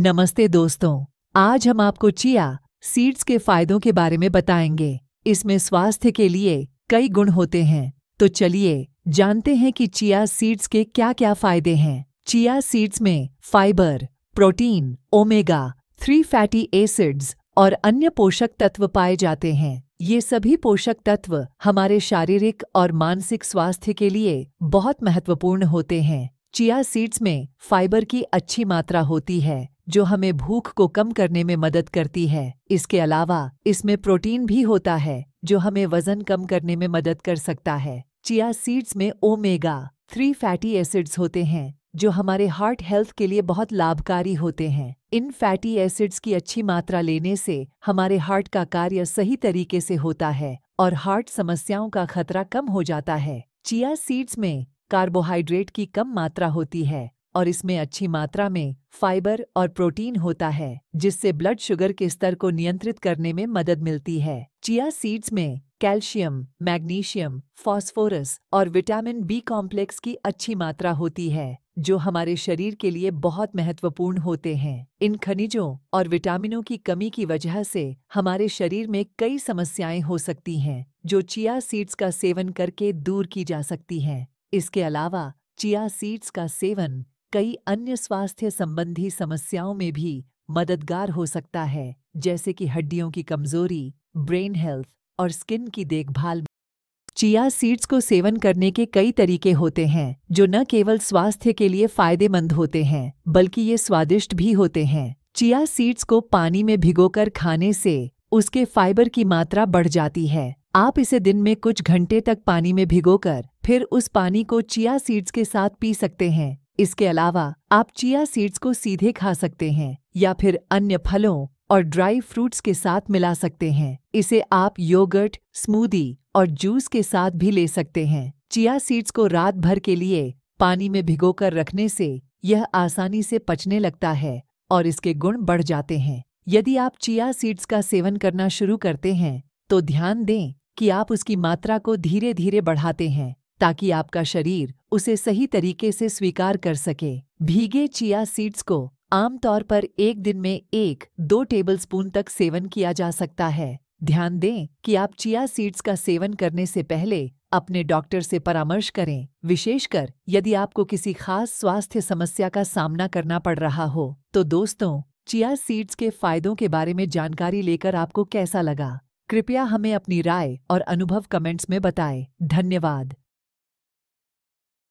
नमस्ते दोस्तों आज हम आपको चिया सीड्स के फायदों के बारे में बताएंगे इसमें स्वास्थ्य के लिए कई गुण होते हैं तो चलिए जानते हैं कि चिया सीड्स के क्या क्या फायदे हैं चिया सीड्स में fibre protein omega three fatty acids और अन्य पोषक तत्व पाए जाते हैं ये सभी पोषक तत्व हमारे शारीरिक और मानसिक स्वास्थ्य के लिए बहुत महत्वपूर्ण होते हैं चिया सीड्स में फाइबर की अच्छी मात्रा होती है जो हमें भूख को कम करने में मदद करती है इसके अलावा इसमें प्रोटीन भी होता है जो हमें वजन कम करने में मदद कर सकता है चिया सीड्स में ओमेगा थ्री फैटी एसिड्स होते हैं जो हमारे हार्ट हेल्थ के लिए बहुत लाभकारी होते हैं इन फैटी एसिड्स की अच्छी मात्रा लेने से हमारे हार्ट का कार्य सही तरीके से होता है और हार्ट समस्याओं का खतरा कम हो जाता है चिया सीड्स में कार्बोहाइड्रेट की कम मात्रा होती है और इसमें अच्छी मात्रा में फाइबर और प्रोटीन होता है जिससे ब्लड शुगर के स्तर को नियंत्रित करने में मदद मिलती है चिया सीड्स में कैल्शियम मैग्नीशियम फॉस्फोरस और विटामिन बी कॉम्प्लेक्स की अच्छी मात्रा होती है जो हमारे शरीर के लिए बहुत महत्वपूर्ण होते हैं इन खनिजों और विटामिनों की कमी की वजह से हमारे शरीर में कई समस्याएं हो सकती हैं जो चिया सीड्स का सेवन करके दूर की जा सकती हैं इसके अलावा चिया सीड्स का सेवन कई अन्य स्वास्थ्य संबंधी समस्याओं में भी मददगार हो सकता है जैसे कि हड्डियों की कमजोरी ब्रेन हेल्थ और स्किन की देखभाल चिया सीड्स को सेवन करने के कई तरीके होते हैं जो न केवल स्वास्थ्य के लिए फायदेमंद होते हैं बल्कि ये स्वादिष्ट भी होते हैं चिया सीड्स को पानी में भिगोकर खाने से उसके फाइबर की मात्रा बढ़ जाती है आप इसे दिन में कुछ घंटे तक पानी में भिगोकर फिर उस पानी को चिया सीड्स के साथ पी सकते हैं इसके अलावा आप चिया सीड्स को सीधे खा सकते हैं या फिर अन्य फलों और ड्राई फ्रूट्स के साथ मिला सकते हैं इसे आप योगर्ट स्मूदी और जूस के साथ भी ले सकते हैं चिया सीड्स को रात भर के लिए पानी में भिगोकर रखने से यह आसानी से पचने लगता है और इसके गुण बढ़ जाते हैं यदि आप चिया सीड्स का सेवन करना शुरू करते हैं तो ध्यान दें कि आप उसकी मात्रा को धीरे धीरे बढ़ाते हैं ताकि आपका शरीर उसे सही तरीके से स्वीकार कर सके भीगे चिया सीड्स को आमतौर पर एक दिन में एक दो टेबलस्पून तक सेवन किया जा सकता है ध्यान दें कि आप चिया सीड्स का सेवन करने से पहले अपने डॉक्टर से परामर्श करें विशेषकर यदि आपको किसी खास स्वास्थ्य समस्या का सामना करना पड़ रहा हो तो दोस्तों चिया सीड्स के फायदों के बारे में जानकारी लेकर आपको कैसा लगा कृपया हमें अपनी राय और अनुभव कमेंट्स में बताएं। धन्यवाद